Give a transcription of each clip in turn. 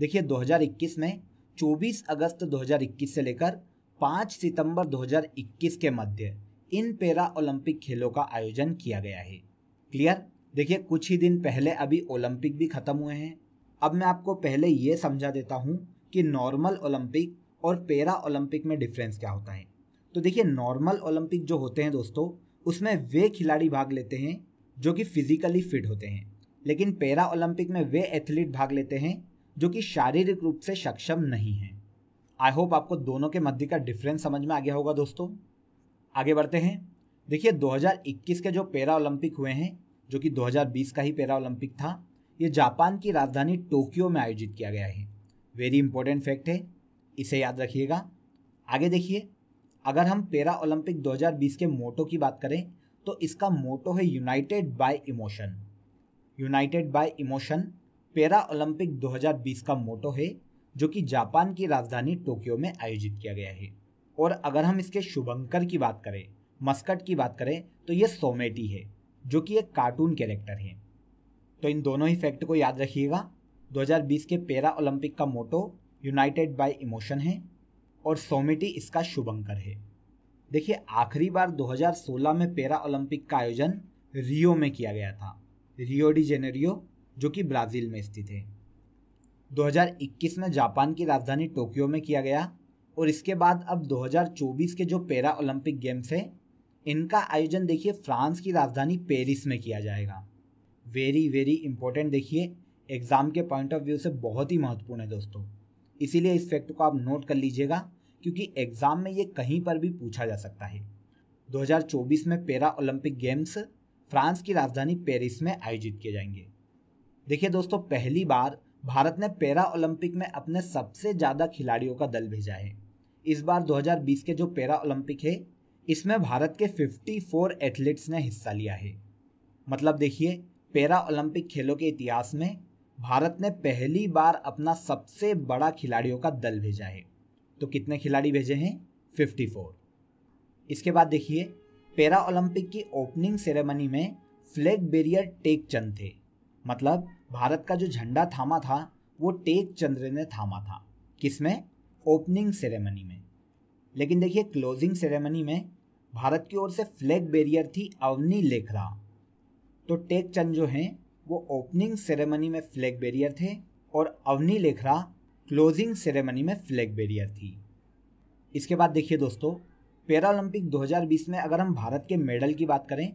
देखिए 2021 में 24 अगस्त 2021 से लेकर 5 सितंबर 2021 के मध्य इन पैरा ओलंपिक खेलों का आयोजन किया गया है क्लियर देखिए कुछ ही दिन पहले अभी ओलंपिक भी ख़त्म हुए हैं अब मैं आपको पहले ये समझा देता हूँ कि नॉर्मल ओलंपिक और पैरा ओलंपिक में डिफरेंस क्या होता है तो देखिए नॉर्मल ओलंपिक जो होते हैं दोस्तों उसमें वे खिलाड़ी भाग लेते हैं जो कि फिजिकली फिट होते हैं लेकिन पैरा ओलंपिक में वे एथलीट भाग लेते हैं जो कि शारीरिक रूप से सक्षम नहीं है आई होप आपको दोनों के मध्य का डिफरेंस समझ में आ गया होगा दोस्तों आगे बढ़ते हैं देखिए 2021 के जो पैरा ओलंपिक हुए हैं जो कि 2020 का ही पैरा ओलंपिक था ये जापान की राजधानी टोक्यो में आयोजित किया गया है वेरी इंपॉर्टेंट फैक्ट है इसे याद रखिएगा आगे देखिए अगर हम पैरा ओलंपिक 2020 के मोटो की बात करें तो इसका मोटो है united by emotion united by emotion para Olympic 2020 का मोटो है जो कि जापान की राजधानी टोक्यो में आयोजित किया गया है और अगर हम इसके शुभंकर की बात करें मस्कट की बात करें तो ये सोमेटी है जो कि एक कार्टून कैरेक्टर है तो इन दोनों ही फैक्ट को याद रखिएगा 2020 के पैरा ओलंपिक का मोटो यूनाइटेड बाय इमोशन है और सोमेटी इसका शुभंकर है देखिए आखिरी बार 2016 में पैरा ओलंपिक का आयोजन रियो में किया गया था रियो डी जेनेरियो जो कि ब्राज़ील में स्थित है 2021 में जापान की राजधानी टोक्यो में किया गया और इसके बाद अब 2024 के जो पैरा ओलंपिक गेम्स हैं इनका आयोजन देखिए फ्रांस की राजधानी पेरिस में किया जाएगा वेरी वेरी इंपॉर्टेंट देखिए एग्ज़ाम के पॉइंट ऑफ व्यू से बहुत ही महत्वपूर्ण है दोस्तों इसीलिए इस फैक्ट को आप नोट कर लीजिएगा क्योंकि एग्ज़ाम में ये कहीं पर भी पूछा जा सकता है 2024 में पैरा ओलंपिक गेम्स फ्रांस की राजधानी पेरिस में आयोजित किए जाएंगे देखिए दोस्तों पहली बार भारत ने पैरा ओलंपिक में अपने सबसे ज़्यादा खिलाड़ियों का दल भेजा है इस बार 2020 के जो पैरा ओलंपिक है इसमें भारत के 54 एथलीट्स ने हिस्सा लिया है मतलब देखिए पैरा ओलंपिक खेलों के इतिहास में भारत ने पहली बार अपना सबसे बड़ा खिलाड़ियों का दल भेजा है तो कितने खिलाड़ी भेजे हैं 54 इसके बाद देखिए पैरा ओलंपिक की ओपनिंग सेरेमनी में फ्लैग बेरियर टेक चंद थे मतलब भारत का जो झंडा थामा था वो टेक चंद्र ने थामा था किसमें ओपनिंग सेरेमनी में लेकिन देखिए क्लोजिंग सेरेमनी में भारत की ओर से फ्लैग बैरियर थी अवनी लेखरा तो टेक चंद जो हैं वो ओपनिंग सेरेमनी में फ्लैग बैरियर थे और अवनी लेखरा क्लोजिंग सेरेमनी में फ्लैग बैरियर थी इसके बाद देखिए दोस्तों पैरालंपिक 2020 में अगर हम भारत के मेडल की बात करें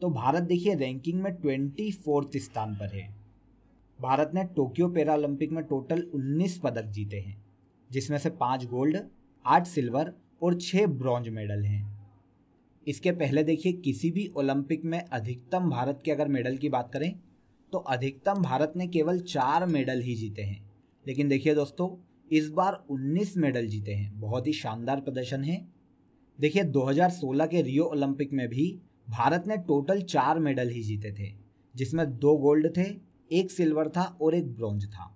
तो भारत देखिए रैंकिंग में ट्वेंटी फोर्थ स्थान पर है भारत ने टोक्यो पैरालंपिक में टोटल 19 पदक जीते हैं जिसमें से पाँच गोल्ड आठ सिल्वर और छः ब्रॉन्ज मेडल हैं इसके पहले देखिए किसी भी ओलंपिक में अधिकतम भारत के अगर मेडल की बात करें तो अधिकतम भारत ने केवल चार मेडल ही जीते हैं लेकिन देखिए दोस्तों इस बार 19 मेडल जीते हैं बहुत ही शानदार प्रदर्शन है देखिए 2016 के रियो ओलंपिक में भी भारत ने टोटल चार मेडल ही जीते थे जिसमें दो गोल्ड थे एक सिल्वर था और एक ब्रॉन्ज था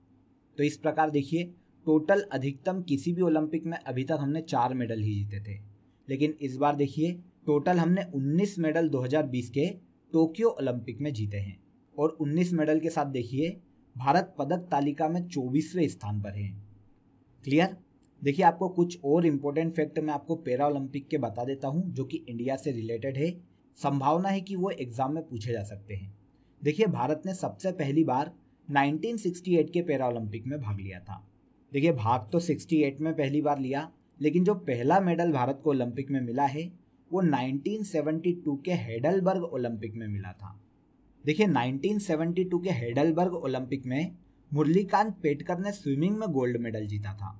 तो इस प्रकार देखिए टोटल अधिकतम किसी भी ओलंपिक में अभी तक हमने चार मेडल ही जीते थे लेकिन इस बार देखिए टोटल हमने 19 मेडल 2020 के टोक्यो ओलंपिक में जीते हैं और 19 मेडल के साथ देखिए भारत पदक तालिका में चौबीसवें स्थान पर है क्लियर देखिए आपको कुछ और इम्पोर्टेंट फैक्ट मैं आपको पैरा ओलंपिक के बता देता हूँ जो कि इंडिया से रिलेटेड है संभावना है कि वो एग्ज़ाम में पूछे जा सकते हैं देखिए भारत ने सबसे पहली बार 1968 के पैरालंपिक में भाग लिया था देखिए भाग तो 68 में पहली बार लिया लेकिन जो पहला मेडल भारत को ओलंपिक में मिला है वो 1972 के हेडलबर्ग ओलंपिक में मिला था देखिए 1972 के हेडलबर्ग ओलंपिक में मुरलीकांत पेटकर ने स्विमिंग में गोल्ड मेडल जीता था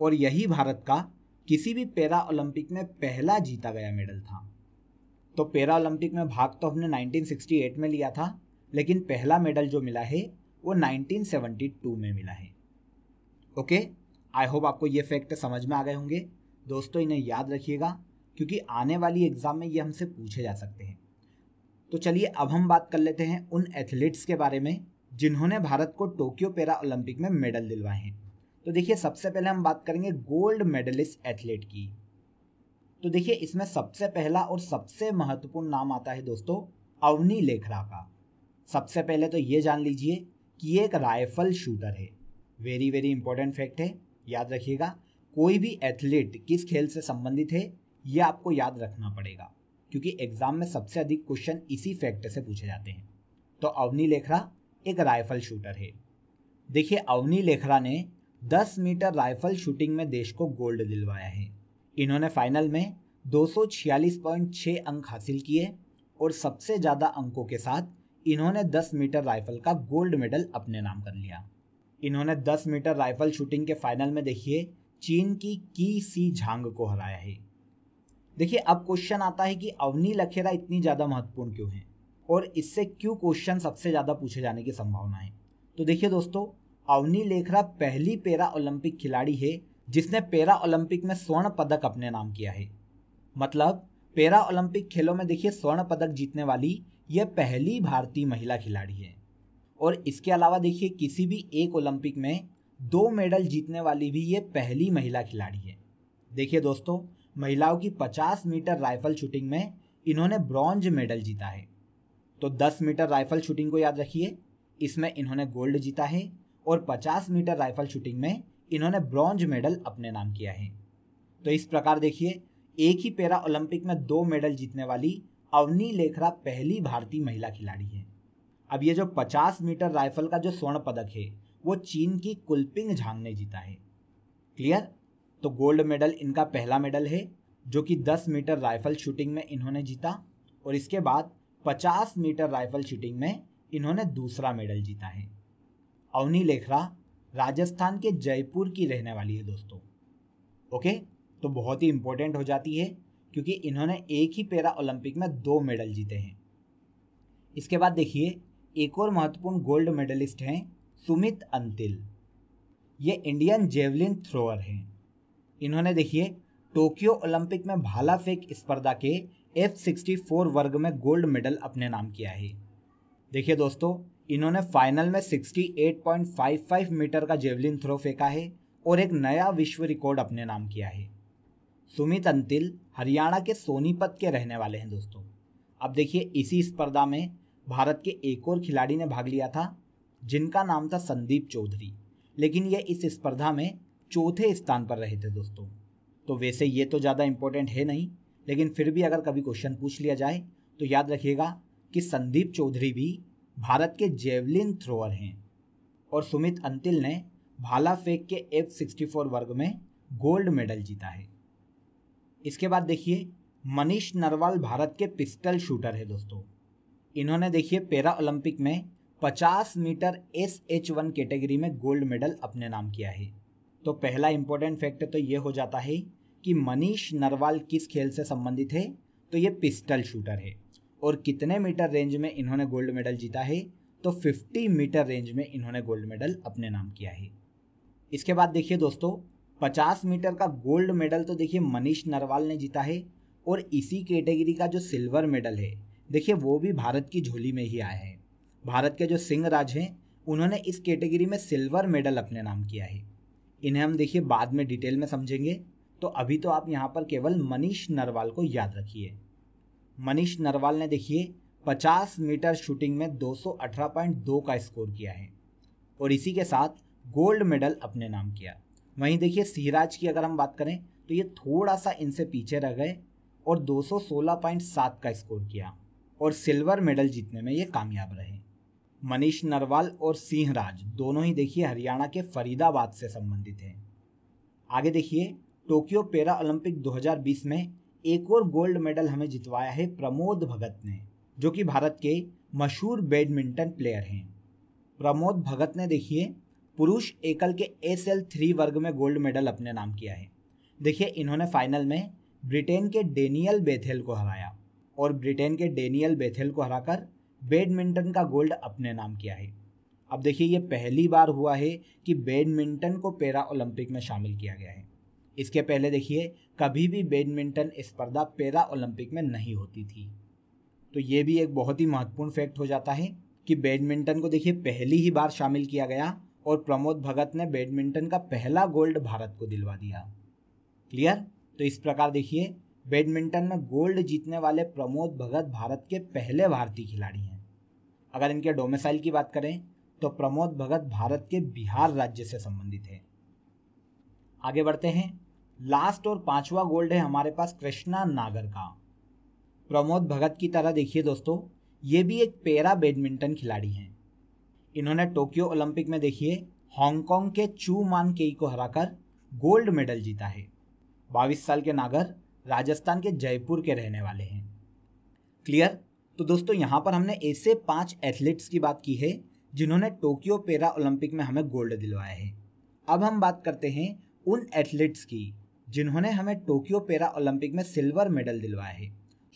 और यही भारत का किसी भी पैरा ओलंपिक में पहला जीता गया मेडल था तो ओलंपिक में भाग तो हमने 1968 में लिया था लेकिन पहला मेडल जो मिला है वो 1972 में मिला है ओके आई होप आपको ये फैक्ट समझ में आ गए होंगे दोस्तों इन्हें याद रखिएगा क्योंकि आने वाली एग्ज़ाम में ये हमसे पूछे जा सकते हैं तो चलिए अब हम बात कर लेते हैं उन एथलीट्स के बारे में जिन्होंने भारत को टोक्यो पैरा ओलंपिक में मेडल दिलवाए हैं तो देखिए सबसे पहले हम बात करेंगे गोल्ड मेडलिस्ट एथलीट की तो देखिए इसमें सबसे पहला और सबसे महत्वपूर्ण नाम आता है दोस्तों अवनी लेखरा का सबसे पहले तो ये जान लीजिए कि ये एक राइफल शूटर है वेरी वेरी इंपॉर्टेंट फैक्ट है याद रखिएगा कोई भी एथलीट किस खेल से संबंधित है ये आपको याद रखना पड़ेगा क्योंकि एग्जाम में सबसे अधिक क्वेश्चन इसी फैक्ट से पूछे जाते हैं तो अवनी लेखरा एक राइफल शूटर है देखिए अवनी लेखरा ने 10 मीटर राइफल शूटिंग में देश को गोल्ड दिलवाया है इन्होंने फाइनल में दो अंक हासिल किए और सबसे ज़्यादा अंकों के साथ इन्होंने 10 मीटर राइफल का गोल्ड मेडल अपने नाम कर लिया इन्होंने 10 मीटर राइफल शूटिंग के फाइनल में देखिए चीन की की सी झांग को हराया है देखिए अब क्वेश्चन आता है कि अवनी लखेरा इतनी ज़्यादा महत्वपूर्ण क्यों है और इससे क्यों क्वेश्चन सबसे ज़्यादा पूछे जाने की संभावना है तो देखिए दोस्तों अवनी लेखरा पहली पैरा ओलंपिक खिलाड़ी है जिसने पैरा ओलंपिक में स्वर्ण पदक अपने नाम किया है मतलब पैरा ओलंपिक खेलों में देखिए स्वर्ण पदक जीतने वाली यह पहली भारतीय महिला खिलाड़ी है और इसके अलावा देखिए किसी भी एक ओलंपिक में दो मेडल जीतने वाली भी ये पहली महिला खिलाड़ी है देखिए दोस्तों महिलाओं की 50 मीटर राइफल शूटिंग में इन्होंने ब्रॉन्ज मेडल जीता है तो 10 मीटर राइफल शूटिंग को याद रखिए इसमें इन्होंने गोल्ड जीता है और 50 मीटर राइफल शूटिंग में इन्होंने ब्रॉन्ज मेडल अपने नाम किया है तो इस प्रकार देखिए एक ही पैरा ओलंपिक में दो मेडल जीतने वाली अवनी लेखरा पहली भारतीय महिला खिलाड़ी है अब ये जो 50 मीटर राइफल का जो स्वर्ण पदक है वो चीन की कुलपिंग झांग ने जीता है क्लियर तो गोल्ड मेडल इनका पहला मेडल है जो कि 10 मीटर राइफल शूटिंग में इन्होंने जीता और इसके बाद 50 मीटर राइफल शूटिंग में इन्होंने दूसरा मेडल जीता है अवनी लेखरा राजस्थान के जयपुर की रहने वाली है दोस्तों ओके तो बहुत ही इम्पोर्टेंट हो जाती है क्योंकि इन्होंने एक ही पैरा ओलंपिक में दो मेडल जीते हैं इसके बाद देखिए एक और महत्वपूर्ण गोल्ड मेडलिस्ट हैं सुमित अंतिल ये इंडियन जेवलिन थ्रोअर हैं इन्होंने देखिए टोक्यो ओलंपिक में भाला फेंक स्पर्धा के एफ सिक्सटी फोर वर्ग में गोल्ड मेडल अपने नाम किया है देखिए दोस्तों इन्होंने फाइनल में 68.55 मीटर का जेवलिन थ्रो फेंका है और एक नया विश्व रिकॉर्ड अपने नाम किया है सुमित अंतिल हरियाणा के सोनीपत के रहने वाले हैं दोस्तों अब देखिए इसी स्पर्धा में भारत के एक और खिलाड़ी ने भाग लिया था जिनका नाम था संदीप चौधरी लेकिन ये इस स्पर्धा में चौथे स्थान पर रहे थे दोस्तों तो वैसे ये तो ज़्यादा इम्पोर्टेंट है नहीं लेकिन फिर भी अगर कभी क्वेश्चन पूछ लिया जाए तो याद रखिएगा कि संदीप चौधरी भी भारत के जेवलिन थ्रोअर हैं और सुमित अंतिल ने भाला फेंक के एफ सिक्सटी फोर वर्ग में गोल्ड मेडल जीता है इसके बाद देखिए मनीष नरवाल भारत के पिस्टल शूटर है दोस्तों इन्होंने देखिए पैरा ओलंपिक में 50 metre S H one category में गोल्ड मेडल अपने नाम किया है तो पहला इंपॉर्टेंट फैक्ट तो ये हो जाता है कि मनीष नरवाल किस खेल से संबंधित है तो ये पिस्टल शूटर है और कितने मीटर रेंज में इन्होंने गोल्ड मेडल जीता है तो 50 मीटर रेंज में इन्होंने गोल्ड मेडल अपने नाम किया है इसके बाद देखिए दोस्तों 50 मीटर का गोल्ड मेडल तो देखिए मनीष नरवाल ने जीता है और इसी कैटेगरी का जो सिल्वर मेडल है देखिए वो भी भारत की झोली में ही आया है भारत के जो सिंह राज हैं उन्होंने इस कैटेगरी में सिल्वर मेडल अपने नाम किया है इन्हें हम देखिए बाद में डिटेल में समझेंगे तो अभी तो आप यहाँ पर केवल मनीष नरवाल को याद रखिए मनीष नरवाल ने देखिए 50 मीटर शूटिंग में 218.2 का स्कोर किया है और इसी के साथ गोल्ड मेडल अपने नाम किया वहीं देखिए सिराज की अगर हम बात करें तो ये थोड़ा सा इनसे पीछे रह गए और 216.7 का स्कोर किया और सिल्वर मेडल जीतने में ये कामयाब रहे मनीष नरवाल और सिंहराज दोनों ही देखिए हरियाणा के फरीदाबाद से संबंधित हैं आगे देखिए टोक्यो पैरा ओलंपिक 2020 में एक और गोल्ड मेडल हमें जितवाया है प्रमोद भगत ने जो कि भारत के मशहूर बैडमिंटन प्लेयर हैं प्रमोद भगत ने देखिए पुरुष एकल के एस एल थ्री वर्ग में गोल्ड मेडल अपने नाम किया है देखिए इन्होंने फाइनल में ब्रिटेन के डेनियल बेथेल को हराया और ब्रिटेन के डेनियल बेथेल को हराकर बैडमिंटन का गोल्ड अपने नाम किया है अब देखिए ये पहली बार हुआ है कि बैडमिंटन को पैरा ओलंपिक में शामिल किया गया है इसके पहले देखिए कभी भी बैडमिंटन स्पर्धा पैरा ओलंपिक में नहीं होती थी तो ये भी एक बहुत ही महत्वपूर्ण फैक्ट हो जाता है कि बैडमिंटन को देखिए पहली ही बार शामिल किया गया और प्रमोद भगत ने बैडमिंटन का पहला गोल्ड भारत को दिलवा दिया क्लियर तो इस प्रकार देखिए बैडमिंटन में गोल्ड जीतने वाले प्रमोद भगत भारत के पहले भारतीय खिलाड़ी हैं अगर इनके डोमिसाइल की बात करें तो प्रमोद भगत भारत के बिहार राज्य से संबंधित है आगे बढ़ते हैं लास्ट और पांचवा गोल्ड है हमारे पास कृष्णा नागर का प्रमोद भगत की तरह देखिए दोस्तों ये भी एक पैरा बैडमिंटन खिलाड़ी हैं इन्होंने टोक्यो ओलंपिक में देखिए हांगकांग के चू मान केई को हराकर गोल्ड मेडल जीता है बाईस साल के नागर राजस्थान के जयपुर के रहने वाले हैं क्लियर तो दोस्तों यहाँ पर हमने ऐसे पांच एथलीट्स की बात की है जिन्होंने टोक्यो पैरा ओलंपिक में हमें गोल्ड दिलवाया है अब हम बात करते हैं उन एथलीट्स की जिन्होंने हमें टोक्यो पैरा ओलंपिक में सिल्वर मेडल दिलवाया है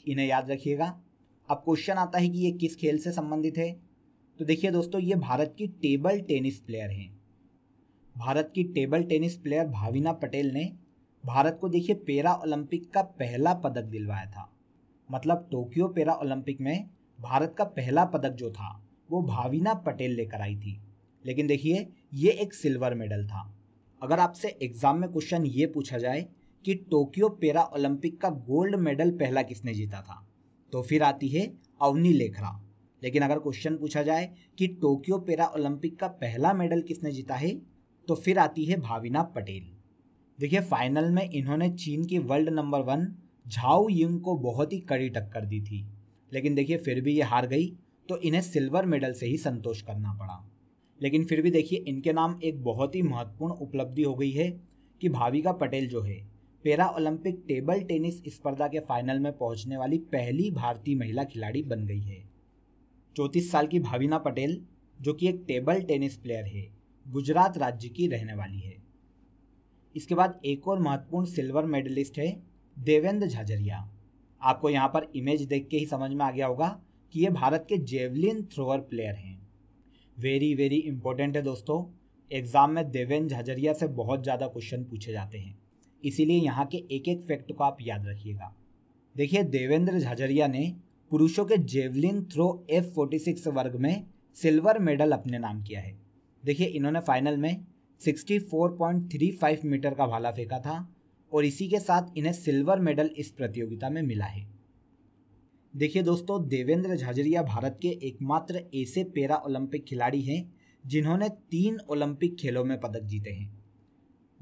इन्हें याद रखिएगा अब क्वेश्चन आता है कि ये किस खेल से संबंधित है तो देखिए दोस्तों ये भारत की टेबल टेनिस प्लेयर हैं भारत की table tennis player Bhavina Patel ने भारत को देखिए पैरा ओलंपिक का पहला पदक दिलवाया था मतलब टोक्यो पैरा ओलंपिक में भारत का पहला पदक जो था वो भाविना पटेल लेकर आई थी लेकिन देखिए ये एक सिल्वर मेडल था अगर आपसे एग्जाम में क्वेश्चन ये पूछा जाए कि टोक्यो पेरा ओलंपिक का गोल्ड मेडल पहला किसने जीता था तो फिर आती है अवनी लेखरा लेकिन अगर क्वेश्चन पूछा जाए कि टोक्यो पेरा ओलंपिक का पहला मेडल किसने जीता है तो फिर आती है भाविना पटेल देखिए फाइनल में इन्होंने चीन की world number one Zhao Ying को बहुत ही कड़ी टक्कर दी थी लेकिन देखिए फिर भी ये हार गई तो इन्हें सिल्वर मेडल से ही संतोष करना पड़ा लेकिन फिर भी देखिए इनके नाम एक बहुत ही महत्वपूर्ण उपलब्धि हो गई है कि भाविका पटेल जो है पेरा ओलंपिक टेबल टेनिस स्पर्धा के फाइनल में पहुंचने वाली पहली भारतीय महिला खिलाड़ी बन गई है चौंतीस साल की भाविना पटेल जो कि एक टेबल टेनिस प्लेयर है गुजरात राज्य की रहने वाली है इसके बाद एक और महत्वपूर्ण सिल्वर मेडलिस्ट है देवेंद्र झाझरिया आपको यहाँ पर इमेज देख के ही समझ में आ गया होगा कि ये भारत के जेवलिन थ्रोअर प्लेयर हैं वेरी वेरी इंपॉर्टेंट है दोस्तों एग्ज़ाम में देवेंद्र झाझरिया से बहुत ज़्यादा क्वेश्चन पूछे जाते हैं इसीलिए यहाँ के एक एक फैक्ट को आप याद रखिएगा देखिए देवेंद्र झाझरिया ने पुरुषों के javelin throw F forty six वर्ग में सिल्वर मेडल अपने नाम किया है देखिए इन्होंने फाइनल में sixty four point three five metre का भाला फेंका था और इसी के साथ इन्हें सिल्वर मेडल इस प्रतियोगिता में मिला है देखिए दोस्तों देवेंद्र झाझरिया भारत के एकमात्र ऐसे पैरा ओलंपिक खिलाड़ी हैं जिन्होंने तीन ओलंपिक खेलों में पदक जीते हैं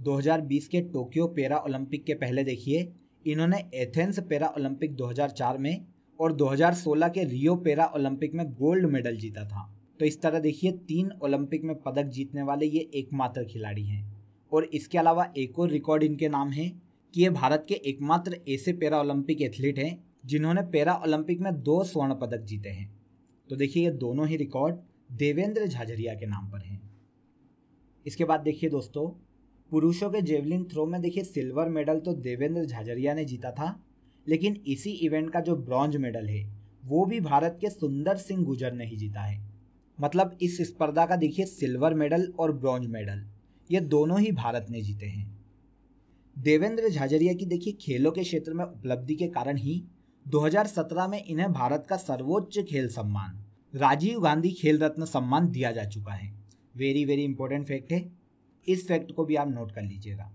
2020 के टोक्यो पैरा ओलंपिक के पहले देखिए इन्होंने एथेंस पैरा ओलंपिक 2004 में और 2016 के रियो पैरा ओलंपिक में गोल्ड मेडल जीता था तो इस तरह देखिए तीन ओलंपिक में पदक जीतने वाले ये एकमात्र खिलाड़ी हैं और इसके अलावा एक और रिकॉर्ड इनके नाम है कि ये भारत के एकमात्र ऐसे पैरा ओलंपिक एथलीट हैं जिन्होंने पैरा ओलंपिक में दो स्वर्ण पदक जीते हैं तो देखिए ये दोनों ही रिकॉर्ड देवेंद्र झाझरिया के नाम पर हैं इसके बाद देखिए दोस्तों पुरुषों के जेवलिन थ्रो में देखिए सिल्वर मेडल तो देवेंद्र झाझरिया ने जीता था लेकिन इसी इवेंट का जो ब्रॉन्ज मेडल है वो भी भारत के सुंदर सिंह गुजर ने ही जीता है मतलब इस स्पर्धा का देखिए सिल्वर मेडल और ब्रॉन्ज मेडल ये दोनों ही भारत ने जीते हैं देवेंद्र झाझरिया की देखिए खेलों के क्षेत्र में उपलब्धि के कारण ही 2017 में इन्हें भारत का सर्वोच्च खेल सम्मान राजीव गांधी खेल रत्न सम्मान दिया जा चुका है वेरी वेरी इंपॉर्टेंट फैक्ट है इस फैक्ट को भी आप नोट कर लीजिएगा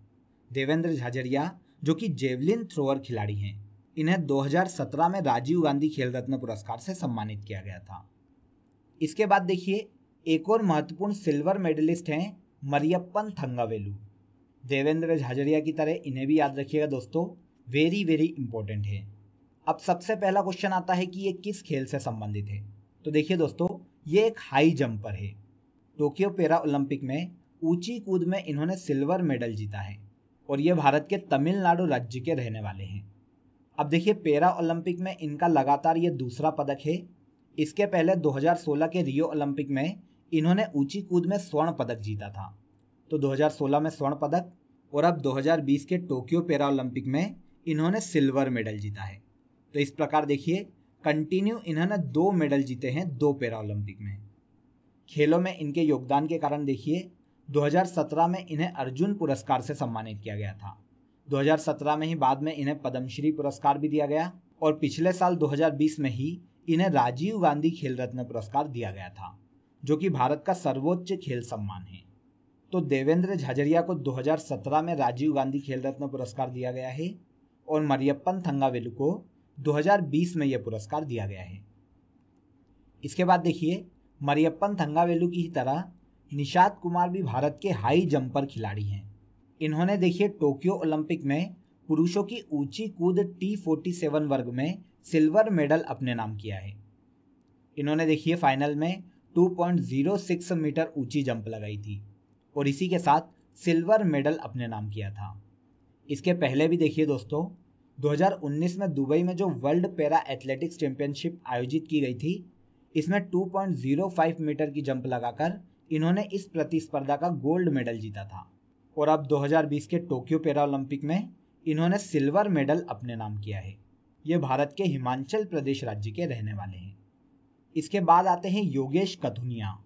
देवेंद्र झाझरिया जो कि जेवलिन थ्रोअर खिलाड़ी हैं इन्हें 2017 में राजीव गांधी खेल रत्न पुरस्कार से सम्मानित किया गया था इसके बाद देखिए एक और महत्वपूर्ण सिल्वर मेडलिस्ट हैं मरियप्पन थंगावेलू देवेंद्र झाझरिया की तरह इन्हें भी याद रखिएगा दोस्तों वेरी वेरी इंपॉर्टेंट है अब सबसे पहला क्वेश्चन आता है कि ये किस खेल से संबंधित है तो देखिए दोस्तों ये एक हाई जंपर है टोक्यो पेरा ओलंपिक में ऊंची कूद में इन्होंने सिल्वर मेडल जीता है और ये भारत के तमिलनाडु राज्य के रहने वाले हैं अब देखिए पेरा ओलंपिक में इनका लगातार ये दूसरा पदक है इसके पहले 2016 के रियो ओलंपिक में इन्होंने ऊंची कूद में स्वर्ण पदक जीता था तो 2016 में स्वर्ण पदक और अब 2020 के टोक्यो पेरा ओलंपिक में इन्होंने सिल्वर मेडल जीता है तो इस प्रकार देखिए कंटिन्यू इन्होंने दो मेडल जीते हैं दो पैरा ओलंपिक में खेलों में इनके योगदान के कारण देखिए 2017 में इन्हें अर्जुन पुरस्कार से सम्मानित किया गया था 2017 में ही बाद में इन्हें पद्मश्री पुरस्कार भी दिया गया और पिछले साल 2020 में ही इन्हें राजीव गांधी खेल रत्न पुरस्कार दिया गया था जो कि भारत का सर्वोच्च खेल सम्मान है तो देवेंद्र झाझरिया को 2017 में राजीव गांधी खेल रत्न पुरस्कार दिया गया है और मरियप्पन थंगावेलू को 2020 में यह पुरस्कार दिया गया है इसके बाद देखिए मरियप्पन थंगावेलू की ही तरह निषाद कुमार भी भारत के हाई जंपर खिलाड़ी हैं इन्होंने देखिए टोक्यो ओलंपिक में पुरुषों की ऊंची कूद टी फोर्टी सेवन वर्ग में सिल्वर मेडल अपने नाम किया है इन्होंने देखिए फाइनल में 2.06 मीटर ऊंची जंप लगाई थी और इसी के साथ सिल्वर मेडल अपने नाम किया था इसके पहले भी देखिए दोस्तों 2019 में दुबई में जो वर्ल्ड पैरा एथलेटिक्स चैंपियनशिप आयोजित की गई थी इसमें 2.05 मीटर की जंप लगाकर इन्होंने इस प्रतिस्पर्धा का गोल्ड मेडल जीता था और अब 2020 के टोक्यो पैरा ओलंपिक में इन्होंने सिल्वर मेडल अपने नाम किया है ये भारत के हिमाचल प्रदेश राज्य के रहने वाले हैं इसके बाद आते हैं योगेश कथुनिया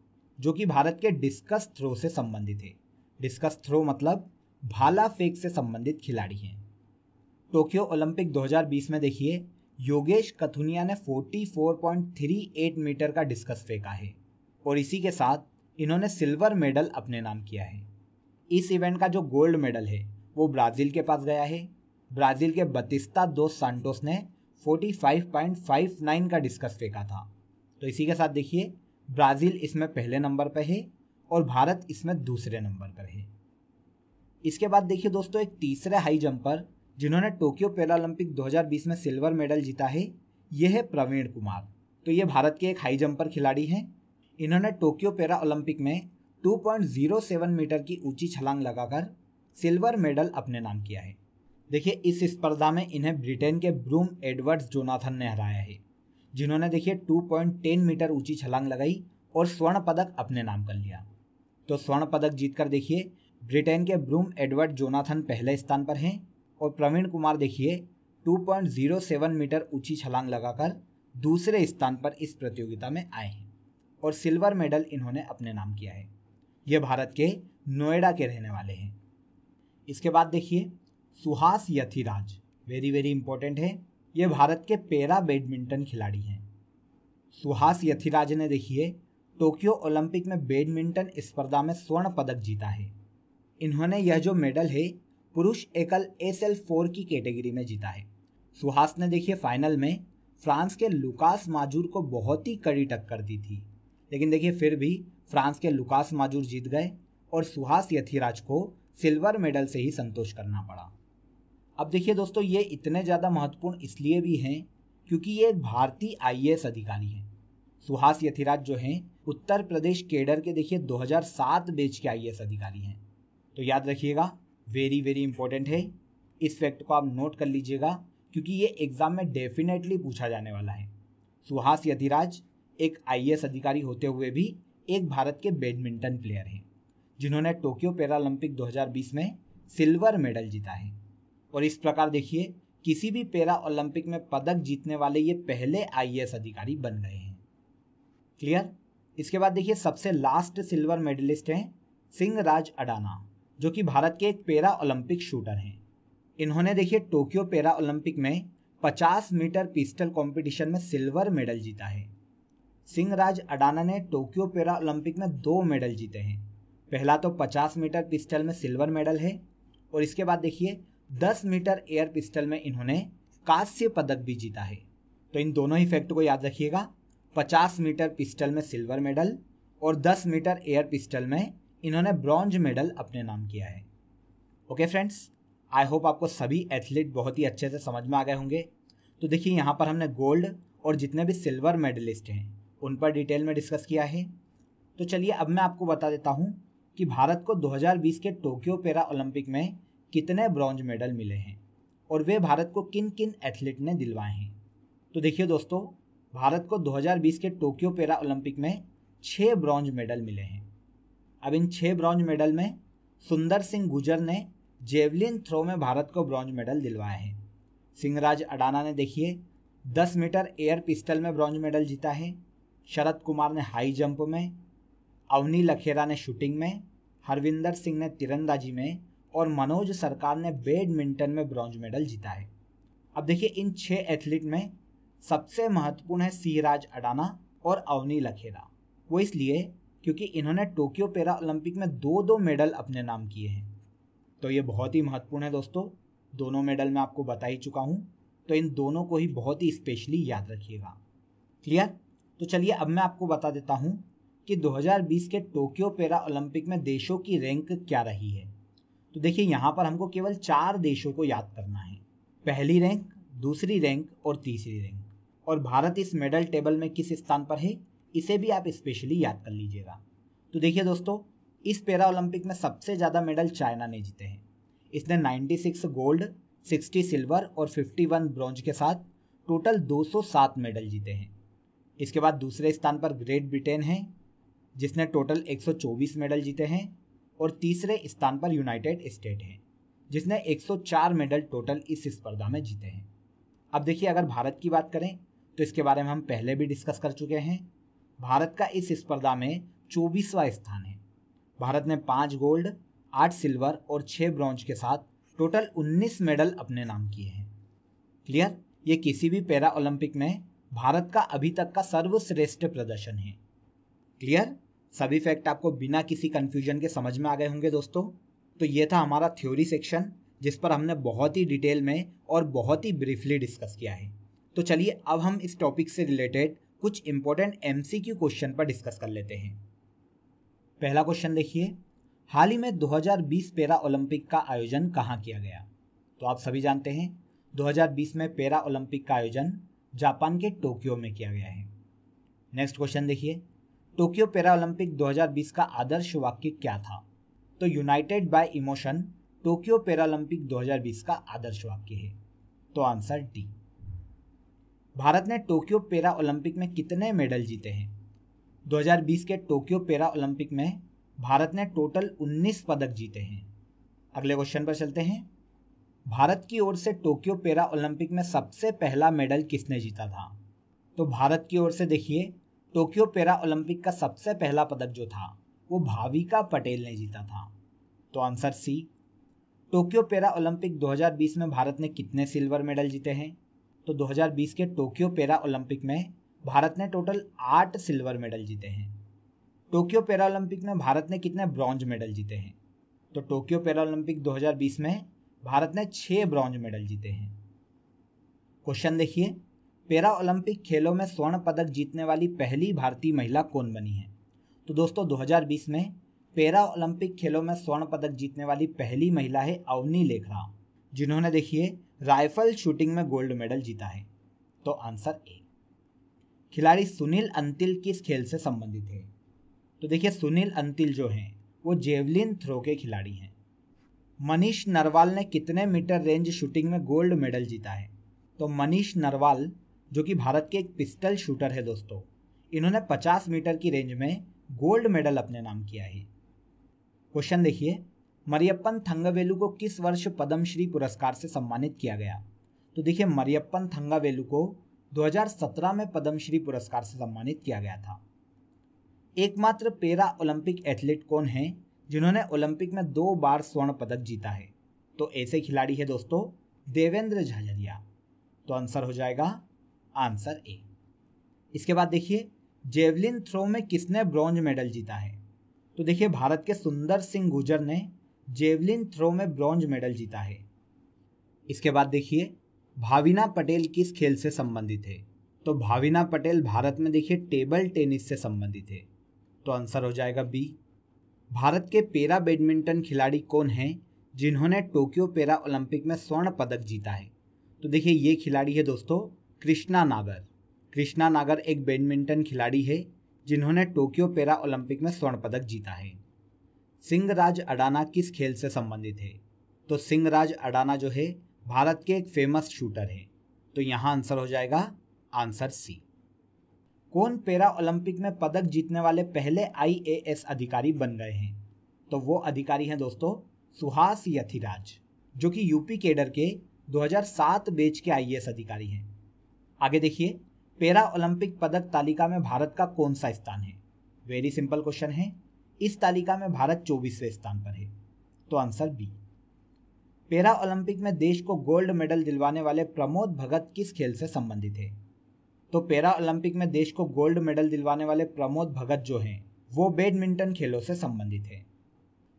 जो कि भारत के डिस्कस थ्रो से संबंधित है डिस्कस थ्रो मतलब भाला फेंक से संबंधित खिलाड़ी हैं टोक्यो ओलंपिक 2020 में देखिए योगेश कथुनिया ने 44.38 मीटर का डिस्कस फेंका है और इसी के साथ इन्होंने सिल्वर मेडल अपने नाम किया है इस इवेंट का जो गोल्ड मेडल है वो ब्राज़ील के पास गया है ब्राज़ील के बतिस्ता दो सांटोस ने 45.59 का डिस्कस फेंका था तो इसी के साथ देखिए ब्राज़ील इसमें पहले नंबर पर है और भारत इसमें दूसरे नंबर पर है इसके बाद देखिए दोस्तों एक तीसरे हाई जंपर जिन्होंने टोक्यो पैरालंपिक 2020 में सिल्वर मेडल जीता है ये है प्रवीण कुमार तो ये भारत के एक हाई जंपर खिलाड़ी हैं इन्होंने टोक्यो पैरा ओलंपिक में 2.07 मीटर की ऊंची छलांग लगाकर सिल्वर मेडल अपने नाम किया है देखिए इस स्पर्धा में इन्हें ब्रिटेन के ब्रूम एडवर्ड्स जोनाथन ने हराया है जिन्होंने देखिए 2.10 मीटर ऊंची छलांग लगाई और स्वर्ण पदक अपने नाम कर लिया तो स्वर्ण पदक जीतकर देखिए ब्रिटेन के ब्रूम एडवर्ड जोनाथन पहले स्थान पर हैं और प्रवीण कुमार देखिए 2.07 मीटर ऊंची छलांग लगाकर दूसरे स्थान पर इस प्रतियोगिता में आए हैं और सिल्वर मेडल इन्होंने अपने नाम किया है ये भारत के नोएडा के रहने वाले हैं इसके बाद देखिए Suhas Yathiraj very very important है ये भारत के पैरा बैडमिंटन खिलाड़ी हैं सुहास यथीराज ने देखिए टोक्यो ओलंपिक में बैडमिंटन स्पर्धा में स्वर्ण पदक जीता है इन्होंने यह जो मेडल है पुरुष एकल एस एल फोर की कैटेगरी में जीता है सुहास ने देखिए फाइनल में फ्रांस के लुकास माजूर को बहुत ही कड़ी टक्कर दी थी लेकिन देखिए फिर भी फ्रांस के लुकास माजूर जीत गए और सुहास यथिराज को सिल्वर मेडल से ही संतोष करना पड़ा अब देखिए दोस्तों ये इतने ज़्यादा महत्वपूर्ण इसलिए भी हैं क्योंकि ये एक भारतीय आई अधिकारी हैं सुहास यथिराज जो हैं उत्तर प्रदेश केडर के देखिए 2007 बेच के आई अधिकारी हैं तो याद रखिएगा वेरी वेरी इंपॉर्टेंट है इस फैक्ट को आप नोट कर लीजिएगा क्योंकि ये एग्ज़ाम में डेफिनेटली पूछा जाने वाला है सुहास यधिराज एक आई अधिकारी होते हुए भी एक भारत के बैडमिंटन प्लेयर हैं जिन्होंने टोक्यो पैरालंपिक 2020 में सिल्वर मेडल जीता है और इस प्रकार देखिए किसी भी पैरा ओलंपिक में पदक जीतने वाले ये पहले आई अधिकारी बन गए हैं क्लियर इसके बाद देखिए सबसे लास्ट सिल्वर मेडलिस्ट हैं सिंह राज अडाना जो कि भारत के एक पैरा ओलंपिक शूटर हैं इन्होंने देखिए टोक्यो पैरा ओलंपिक में 50 मीटर पिस्टल कंपटीशन में सिल्वर मेडल जीता है सिंहराज अडाना ने टोक्यो पैरा ओलंपिक में दो मेडल जीते हैं पहला तो 50 मीटर पिस्टल में सिल्वर मेडल है और इसके बाद देखिए 10 मीटर एयर पिस्टल में इन्होंने कांस्य पदक भी जीता है तो इन दोनों ही फैक्ट को याद रखिएगा 50 मीटर पिस्टल में सिल्वर मेडल और 10 मीटर एयर पिस्टल में इन्होंने ब्रॉन्ज मेडल अपने नाम किया है ओके फ्रेंड्स आई होप आपको सभी एथलीट बहुत ही अच्छे से समझ में आ गए होंगे तो देखिए यहाँ पर हमने गोल्ड और जितने भी सिल्वर मेडलिस्ट हैं उन पर डिटेल में डिस्कस किया है तो चलिए अब मैं आपको बता देता हूँ कि भारत को 2020 के टोक्यो पैरा ओलंपिक में कितने ब्रॉन्ज मेडल मिले हैं और वे भारत को किन किन एथलीट ने दिलवाए हैं तो देखिए दोस्तों भारत को 2020 के टोक्यो पैरा ओलंपिक में छः ब्रॉन्ज मेडल मिले हैं अब इन छः ब्रॉन्ज मेडल में सुंदर सिंह गुजर ने जेवलिन थ्रो में भारत को ब्रॉन्ज मेडल दिलवाया है सिंहराज अडाना ने देखिए 10 मीटर एयर पिस्टल में ब्रॉन्ज मेडल जीता है शरद कुमार ने हाई जंप में अवनी लखेरा ने शूटिंग में हरविंदर सिंह ने तिरंदाजी में और मनोज सरकार ने बैडमिंटन में ब्रॉन्ज मेडल जीता है अब देखिए इन छः एथलीट में सबसे महत्वपूर्ण है सिराज अडाना और अवनी लखेरा वो इसलिए क्योंकि इन्होंने टोक्यो पैरा ओलंपिक में दो दो मेडल अपने नाम किए हैं तो ये बहुत ही महत्वपूर्ण है दोस्तों दोनों मेडल मैं आपको बता ही चुका हूँ तो इन दोनों को ही बहुत ही स्पेशली याद रखिएगा क्लियर तो चलिए अब मैं आपको बता देता हूँ कि 2020 के टोक्यो पैरा ओलंपिक में देशों की रैंक क्या रही है तो देखिए यहाँ पर हमको केवल चार देशों को याद करना है पहली रैंक दूसरी रैंक और तीसरी रैंक और भारत इस मेडल टेबल में किस स्थान पर है इसे भी आप स्पेशली याद कर लीजिएगा तो देखिए दोस्तों इस पैरा ओलंपिक में सबसे ज़्यादा मेडल चाइना ने जीते हैं इसने 96 गोल्ड 60 सिल्वर और 51 ब्रॉन्ज के साथ टोटल 207 मेडल जीते हैं इसके बाद दूसरे स्थान पर ग्रेट ब्रिटेन है जिसने टोटल 124 मेडल जीते हैं और तीसरे स्थान पर यूनाइटेड स्टेट हैं जिसने 104 मेडल टोटल इस स्पर्धा में जीते हैं अब देखिए अगर भारत की बात करें तो इसके बारे में हम पहले भी डिस्कस कर चुके हैं भारत का इस स्पर्धा में चौबीसवा स्थान है भारत ने पाँच गोल्ड आठ सिल्वर और छः ब्रॉन्ज के साथ टोटल उन्नीस मेडल अपने नाम किए हैं क्लियर ये किसी भी पैरा ओलंपिक में भारत का अभी तक का सर्वश्रेष्ठ प्रदर्शन है क्लियर सभी फैक्ट आपको बिना किसी कन्फ्यूजन के समझ में आ गए होंगे दोस्तों तो ये था हमारा थ्योरी सेक्शन जिस पर हमने बहुत ही डिटेल में और बहुत ही ब्रीफली डिस्कस किया है तो चलिए अब हम इस टॉपिक से रिलेटेड कुछ इंपॉर्टेंट एमसीक्यू क्वेश्चन पर डिस्कस कर लेते हैं पहला क्वेश्चन देखिए हाल ही में 2020 पैरा ओलंपिक का आयोजन कहाँ किया गया तो आप सभी जानते हैं 2020 में पैरा ओलंपिक का आयोजन जापान के टोक्यो में किया गया है नेक्स्ट क्वेश्चन देखिए टोक्यो पैरा ओलंपिक 2020 का आदर्श वाक्य क्या था तो united by emotion Tokyo Olympic 2020 का आदर्श वाक्य है तो आंसर डी भारत ने टोक्यो पैरा ओलंपिक में कितने मेडल जीते हैं 2020 के टोक्यो पैरा ओलंपिक में भारत ने टोटल 19 पदक जीते हैं अगले क्वेश्चन पर चलते हैं भारत की ओर से टोक्यो पैरा ओलंपिक में सबसे पहला मेडल किसने जीता था तो भारत की ओर से देखिए टोक्यो पैरा ओलंपिक का सबसे पहला पदक जो था वो भाविका पटेल ने जीता था तो answer C Tokyo para Olympic 2020 में भारत ने कितने सिल्वर मेडल जीते हैं तो 2020 के टोक्यो पैरा ओलंपिक में भारत ने टोटल आठ सिल्वर मेडल जीते हैं टोक्यो पैरा ओलंपिक में भारत ने कितने ब्रॉन्ज मेडल जीते हैं तो टोक्यो पैरा ओलंपिक 2020 में भारत ने छः ब्रॉन्ज मेडल जीते हैं क्वेश्चन देखिए पैरा ओलंपिक खेलों में स्वर्ण पदक जीतने वाली पहली भारतीय महिला कौन बनी है तो दोस्तों 2020 में पैरा ओलंपिक खेलों में स्वर्ण पदक जीतने वाली पहली महिला है अवनी लेखरा जिन्होंने देखिए राइफल शूटिंग में गोल्ड मेडल जीता है तो आंसर ए खिलाड़ी सुनील अंतिल किस खेल से संबंधित है तो देखिए सुनील अंतिल जो हैं वो जेवलिन थ्रो के खिलाड़ी हैं मनीष नरवाल ने कितने मीटर रेंज शूटिंग में गोल्ड मेडल जीता है तो मनीष नरवाल जो कि भारत के एक पिस्टल शूटर है दोस्तों इन्होंने 50 मीटर की रेंज में गोल्ड मेडल अपने नाम किया है क्वेश्चन देखिए मरियप्पन थंगावेलू को किस वर्ष पद्मश्री पुरस्कार से सम्मानित किया गया तो देखिए मरियप्पन थंगावेलू को 2017 में पद्मश्री पुरस्कार से सम्मानित किया गया था एकमात्र पेरा ओलंपिक एथलीट कौन है जिन्होंने ओलंपिक में दो बार स्वर्ण पदक जीता है तो ऐसे खिलाड़ी है दोस्तों देवेंद्र झाझरिया तो आंसर हो जाएगा आंसर ए इसके बाद देखिए जेवलिन थ्रो में किसने ब्रॉन्ज मेडल जीता है तो देखिए भारत के सुंदर सिंह गुजर ने जेवलिन थ्रो में ब्रॉन्ज मेडल जीता है इसके बाद देखिए भाविना पटेल किस खेल से संबंधित है तो भाविना पटेल भारत में देखिए टेबल टेनिस से संबंधित है तो आंसर हो जाएगा बी भारत के पेरा बैडमिंटन खिलाड़ी कौन हैं जिन्होंने टोक्यो पेरा ओलंपिक में स्वर्ण पदक जीता है तो देखिए ये खिलाड़ी है दोस्तों कृष्णा नागर कृष्णा नागर एक बैडमिंटन खिलाड़ी है जिन्होंने टोक्यो पेरा ओलंपिक में स्वर्ण पदक जीता है सिंहराज अडाना किस खेल से संबंधित है तो सिंहराज अडाना जो है भारत के एक फेमस शूटर है तो यहाँ आंसर हो जाएगा आंसर सी कौन पैरा ओलंपिक में पदक जीतने वाले पहले आईएएस अधिकारी बन गए हैं तो वो अधिकारी हैं दोस्तों सुहास यथिराज जो कि यूपी केडर के 2007 बैच के आईएएस अधिकारी हैं आगे देखिए पैरा ओलंपिक पदक तालिका में भारत का कौन सा स्थान है वेरी सिंपल क्वेश्चन है इस तालिका में भारत चौबीसवें स्थान पर है तो आंसर बी पैरा ओलंपिक में देश को गोल्ड मेडल दिलवाने वाले प्रमोद भगत किस खेल से संबंधित है तो पैरा ओलंपिक में देश को गोल्ड मेडल दिलवाने वाले प्रमोद भगत जो हैं वो बैडमिंटन खेलों से संबंधित है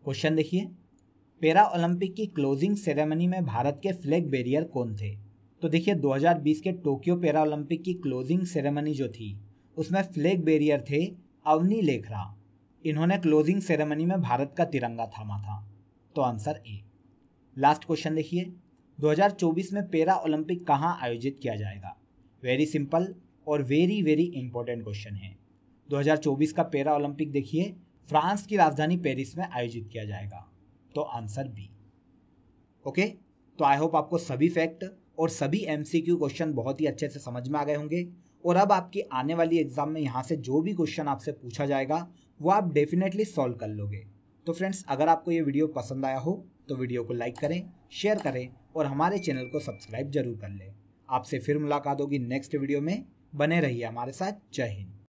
क्वेश्चन देखिए पैरा ओलंपिक की क्लोजिंग सेरेमनी में भारत के फ्लैग बैरियर कौन थे तो देखिए 2020 के टोक्यो पैरा ओलंपिक की क्लोजिंग सेरेमनी जो थी उसमें फ्लैग बैरियर थे अवनी लेखरा इन्होंने क्लोजिंग सेरेमनी में भारत का तिरंगा थामा था तो आंसर ए लास्ट क्वेश्चन देखिए 2024 में पेरा ओलंपिक कहाँ आयोजित किया जाएगा वेरी सिंपल और वेरी वेरी इंपॉर्टेंट क्वेश्चन है 2024 का पेरा ओलंपिक देखिए फ्रांस की राजधानी पेरिस में आयोजित किया जाएगा तो आंसर बी ओके तो आई होप आपको सभी फैक्ट और सभी एम क्वेश्चन बहुत ही अच्छे से समझ में आ गए होंगे और अब आपकी आने वाली एग्जाम में यहाँ से जो भी क्वेश्चन आपसे पूछा जाएगा वो आप डेफिनेटली सॉल्व कर लोगे तो फ्रेंड्स अगर आपको ये वीडियो पसंद आया हो तो वीडियो को लाइक करें शेयर करें और हमारे चैनल को सब्सक्राइब जरूर कर लें आपसे फिर मुलाकात होगी नेक्स्ट वीडियो में बने रहिए हमारे साथ जय हिंद